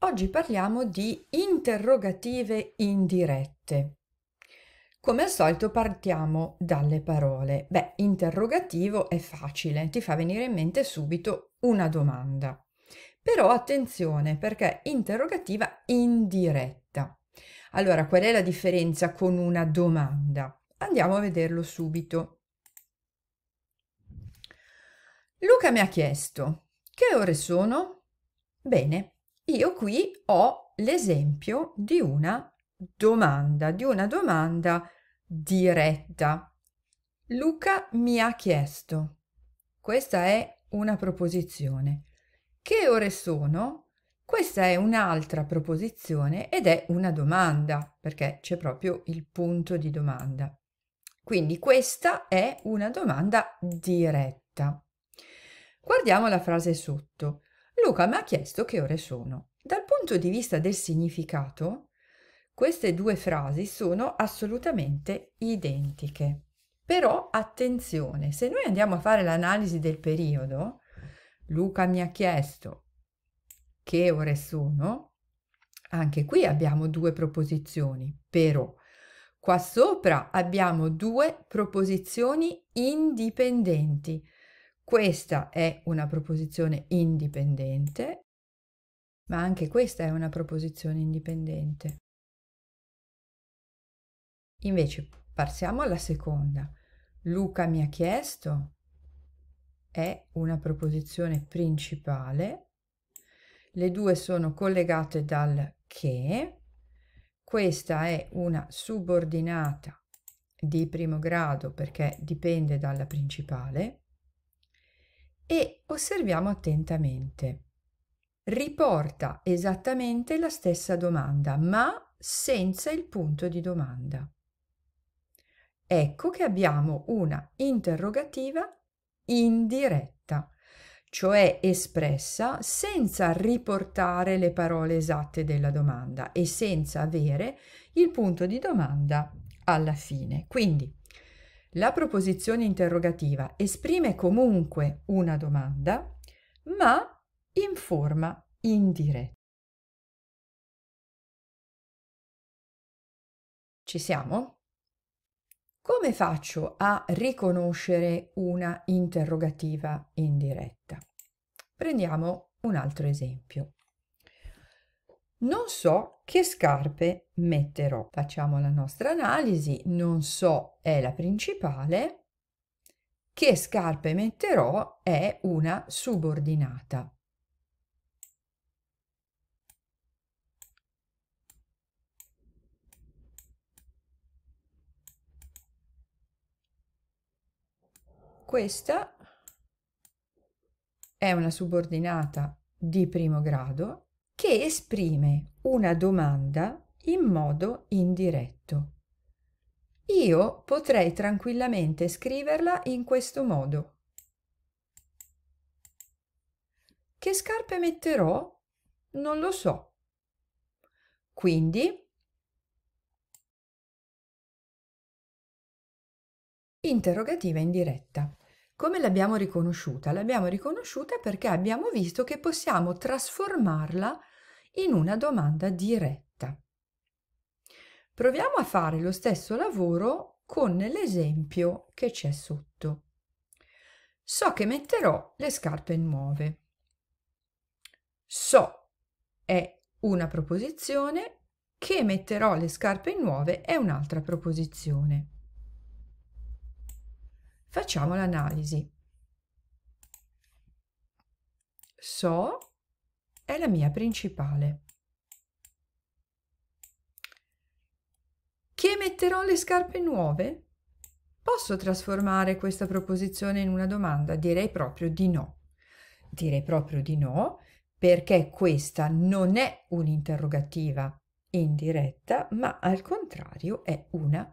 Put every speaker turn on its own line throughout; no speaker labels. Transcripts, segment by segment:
Oggi parliamo di interrogative indirette. Come al solito partiamo dalle parole. Beh, interrogativo è facile, ti fa venire in mente subito una domanda. Però attenzione perché interrogativa indiretta. Allora, qual è la differenza con una domanda? Andiamo a vederlo subito. Luca mi ha chiesto, che ore sono? Bene, io qui ho l'esempio di una domanda, di una domanda diretta. Luca mi ha chiesto, questa è una proposizione. Che ore sono? Questa è un'altra proposizione ed è una domanda, perché c'è proprio il punto di domanda. Quindi questa è una domanda diretta. Guardiamo la frase sotto. Luca mi ha chiesto che ore sono. Dal punto di vista del significato, queste due frasi sono assolutamente identiche. Però attenzione, se noi andiamo a fare l'analisi del periodo, Luca mi ha chiesto che ore sono, anche qui abbiamo due proposizioni, però qua sopra abbiamo due proposizioni indipendenti. Questa è una proposizione indipendente, ma anche questa è una proposizione indipendente. Invece passiamo alla seconda. Luca mi ha chiesto è una proposizione principale. Le due sono collegate dal che. Questa è una subordinata di primo grado perché dipende dalla principale e osserviamo attentamente. Riporta esattamente la stessa domanda, ma senza il punto di domanda. Ecco che abbiamo una interrogativa indiretta, cioè espressa senza riportare le parole esatte della domanda e senza avere il punto di domanda alla fine. Quindi la proposizione interrogativa esprime comunque una domanda, ma in forma indiretta. Ci siamo? Come faccio a riconoscere una interrogativa indiretta? Prendiamo un altro esempio. Non so che scarpe metterò. Facciamo la nostra analisi. Non so è la principale. Che scarpe metterò è una subordinata. Questa è una subordinata di primo grado che esprime una domanda in modo indiretto. Io potrei tranquillamente scriverla in questo modo. Che scarpe metterò? Non lo so. Quindi interrogativa indiretta. Come l'abbiamo riconosciuta? L'abbiamo riconosciuta perché abbiamo visto che possiamo trasformarla in una domanda diretta. Proviamo a fare lo stesso lavoro con l'esempio che c'è sotto. So che metterò le scarpe nuove. So è una proposizione, che metterò le scarpe nuove è un'altra proposizione. Facciamo l'analisi. So è la mia principale. Che metterò le scarpe nuove? Posso trasformare questa proposizione in una domanda? Direi proprio di no. Direi proprio di no perché questa non è un'interrogativa indiretta, ma al contrario è una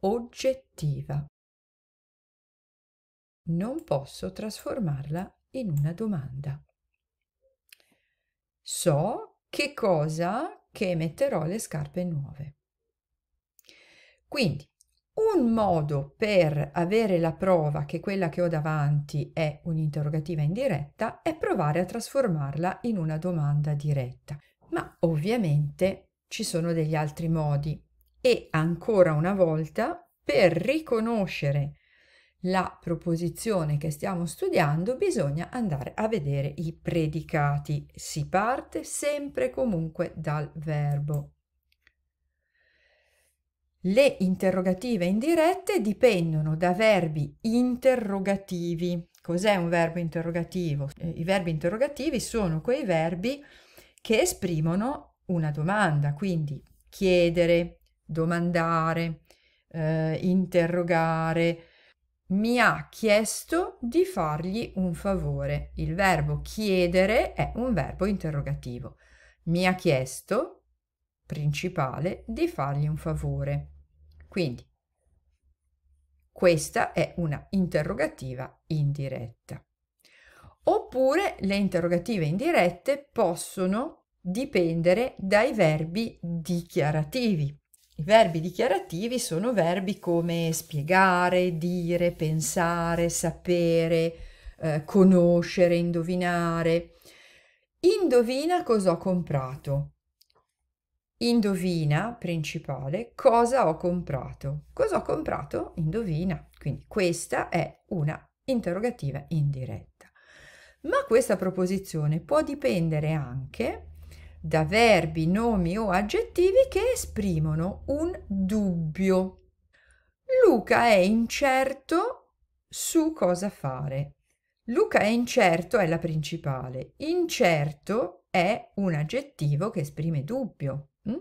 oggettiva. Non posso trasformarla in una domanda. So che cosa che metterò le scarpe nuove. Quindi un modo per avere la prova che quella che ho davanti è un'interrogativa indiretta è provare a trasformarla in una domanda diretta. Ma ovviamente ci sono degli altri modi e ancora una volta per riconoscere la proposizione che stiamo studiando bisogna andare a vedere i predicati. Si parte sempre comunque dal verbo. Le interrogative indirette dipendono da verbi interrogativi. Cos'è un verbo interrogativo? Eh, I verbi interrogativi sono quei verbi che esprimono una domanda, quindi chiedere, domandare, eh, interrogare, mi ha chiesto di fargli un favore. Il verbo chiedere è un verbo interrogativo. Mi ha chiesto, principale, di fargli un favore. Quindi, questa è una interrogativa indiretta. Oppure le interrogative indirette possono dipendere dai verbi dichiarativi. I verbi dichiarativi sono verbi come spiegare, dire, pensare, sapere, eh, conoscere, indovinare. Indovina cosa ho comprato. Indovina principale cosa ho comprato. Cosa ho comprato? Indovina. Quindi questa è una interrogativa indiretta. Ma questa proposizione può dipendere anche da verbi, nomi o aggettivi che esprimono un dubbio. Luca è incerto su cosa fare. Luca è incerto è la principale. Incerto è un aggettivo che esprime dubbio. Mm?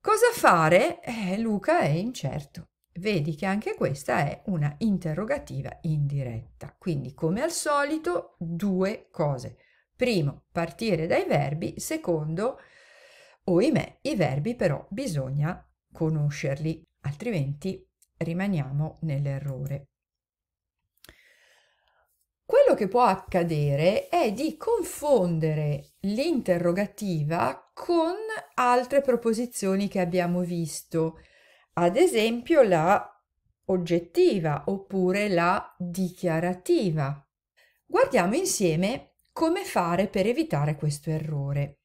Cosa fare? Eh, Luca è incerto. Vedi che anche questa è una interrogativa indiretta. Quindi, come al solito, due cose. Primo, partire dai verbi. Secondo, oimè, i verbi però bisogna conoscerli, altrimenti rimaniamo nell'errore. Quello che può accadere è di confondere l'interrogativa con altre proposizioni che abbiamo visto, ad esempio la oggettiva oppure la dichiarativa. Guardiamo insieme come fare per evitare questo errore?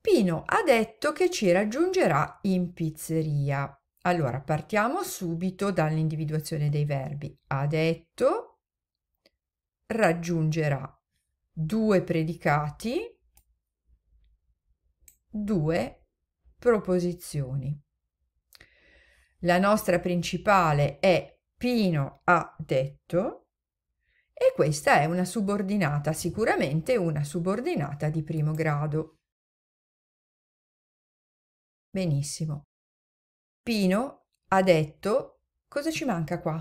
Pino ha detto che ci raggiungerà in pizzeria. Allora, partiamo subito dall'individuazione dei verbi. Ha detto, raggiungerà. Due predicati, due proposizioni. La nostra principale è Pino ha detto, questa è una subordinata, sicuramente una subordinata di primo grado. Benissimo. Pino ha detto, cosa ci manca qua?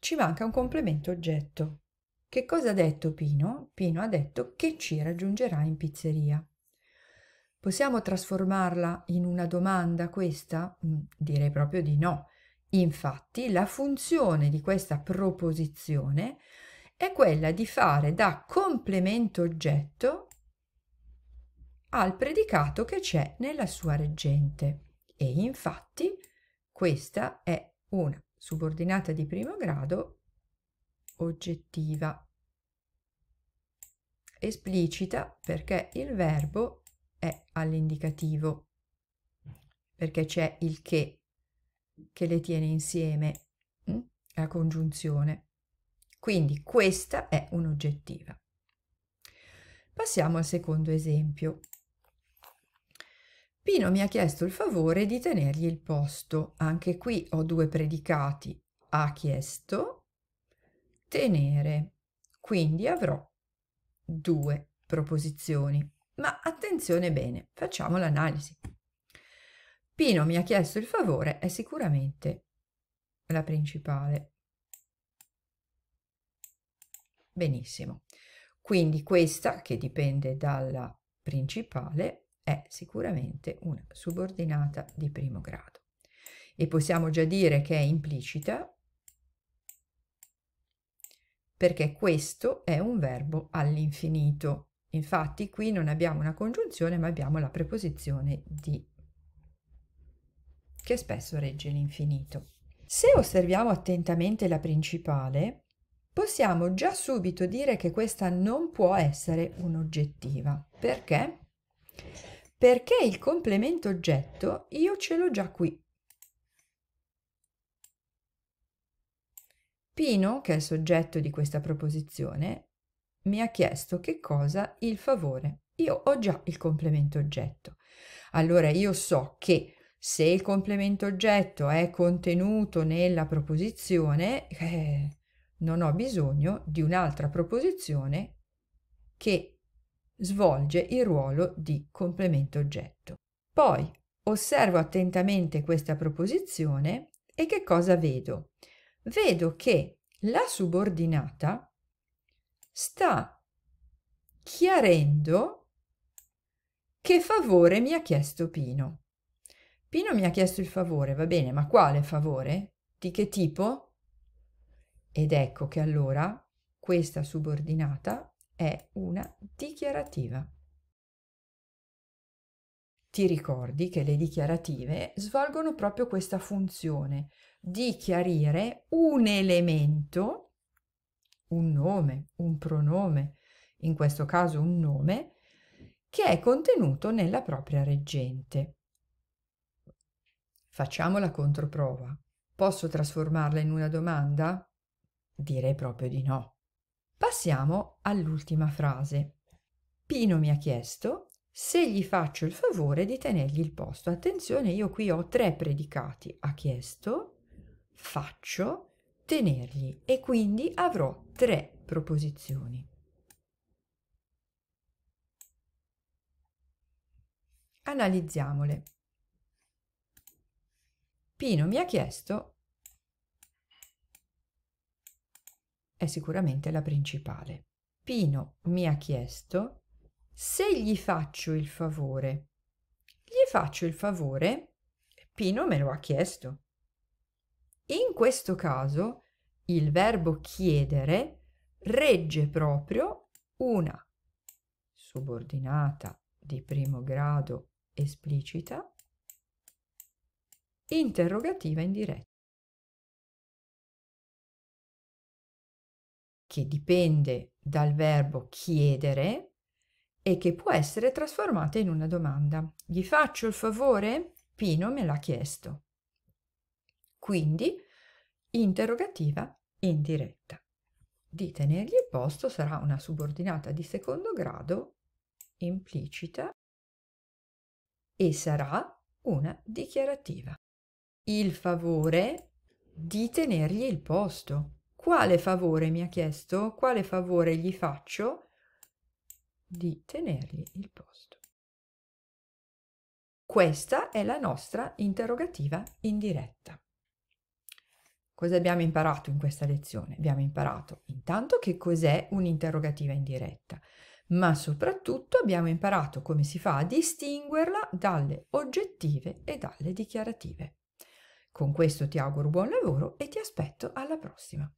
Ci manca un complemento oggetto. Che cosa ha detto Pino? Pino ha detto che ci raggiungerà in pizzeria. Possiamo trasformarla in una domanda questa? Mm, direi proprio di no. Infatti la funzione di questa proposizione è quella di fare da complemento oggetto al predicato che c'è nella sua reggente. E infatti questa è una subordinata di primo grado oggettiva esplicita perché il verbo è all'indicativo, perché c'è il che che le tiene insieme, hm? la congiunzione. Quindi questa è un'oggettiva. Passiamo al secondo esempio. Pino mi ha chiesto il favore di tenergli il posto. Anche qui ho due predicati. Ha chiesto, tenere. Quindi avrò due proposizioni. Ma attenzione bene, facciamo l'analisi. Pino mi ha chiesto il favore è sicuramente la principale. Benissimo. Quindi questa, che dipende dalla principale, è sicuramente una subordinata di primo grado. E possiamo già dire che è implicita perché questo è un verbo all'infinito. Infatti qui non abbiamo una congiunzione ma abbiamo la preposizione di che spesso regge l'infinito. Se osserviamo attentamente la principale, possiamo già subito dire che questa non può essere un'oggettiva. Perché? Perché il complemento oggetto io ce l'ho già qui. Pino, che è il soggetto di questa proposizione, mi ha chiesto che cosa il favore. Io ho già il complemento oggetto. Allora io so che se il complemento oggetto è contenuto nella proposizione, eh, non ho bisogno di un'altra proposizione che svolge il ruolo di complemento oggetto. Poi osservo attentamente questa proposizione e che cosa vedo? Vedo che la subordinata sta chiarendo che favore mi ha chiesto Pino. Pino mi ha chiesto il favore, va bene, ma quale favore? Di che tipo? Ed ecco che allora questa subordinata è una dichiarativa. Ti ricordi che le dichiarative svolgono proprio questa funzione di chiarire un elemento, un nome, un pronome, in questo caso un nome, che è contenuto nella propria reggente. Facciamo la controprova. Posso trasformarla in una domanda? Direi proprio di no. Passiamo all'ultima frase. Pino mi ha chiesto se gli faccio il favore di tenergli il posto. Attenzione, io qui ho tre predicati. Ha chiesto, faccio, tenergli e quindi avrò tre proposizioni. Analizziamole. Pino mi ha chiesto è sicuramente la principale. Pino mi ha chiesto se gli faccio il favore. Gli faccio il favore? Pino me lo ha chiesto. In questo caso il verbo chiedere regge proprio una subordinata di primo grado esplicita interrogativa indiretta. che dipende dal verbo chiedere e che può essere trasformata in una domanda. Gli faccio il favore? Pino me l'ha chiesto. Quindi, interrogativa indiretta. Di tenergli il posto sarà una subordinata di secondo grado implicita e sarà una dichiarativa. Il favore di tenergli il posto quale favore mi ha chiesto, quale favore gli faccio di tenergli il posto. Questa è la nostra interrogativa indiretta. Cosa abbiamo imparato in questa lezione? Abbiamo imparato intanto che cos'è un'interrogativa indiretta, ma soprattutto abbiamo imparato come si fa a distinguerla dalle oggettive e dalle dichiarative. Con questo ti auguro buon lavoro e ti aspetto alla prossima.